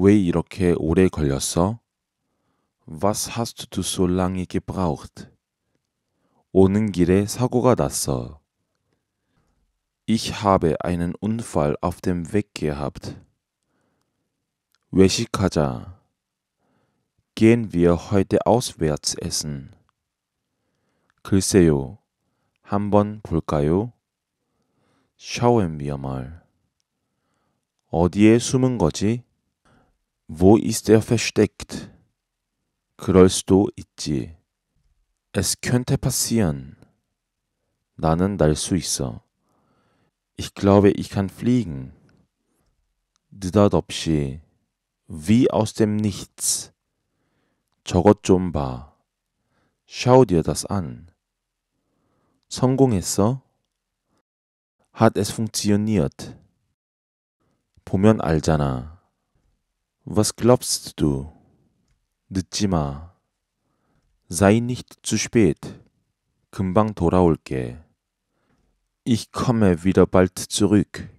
왜 이렇게 오래 걸렸어? Was hast du so lange gebraucht? 오는 길에 사고가 났어. Ich habe einen Unfall auf dem Weg gehabt. 외식하자. Gehen wir heute auswärts essen? 글쎄요. 한번 볼까요? Schauen wir mal. 어디에 숨은 거지? Wo ist er versteckt? 그럴수도 있지. Es könnte passieren. Nanen dal 수 Ich glaube, ich kann fliegen. 느닷없이 wie aus dem Nichts. 저것 좀 봐. Schau dir das an. 성공했어? Hat es funktioniert? 보면 알잖아. Was glaubst du? 늦지 Sei nicht zu spät. Kumbang 돌아올게. Ich komme wieder bald zurück.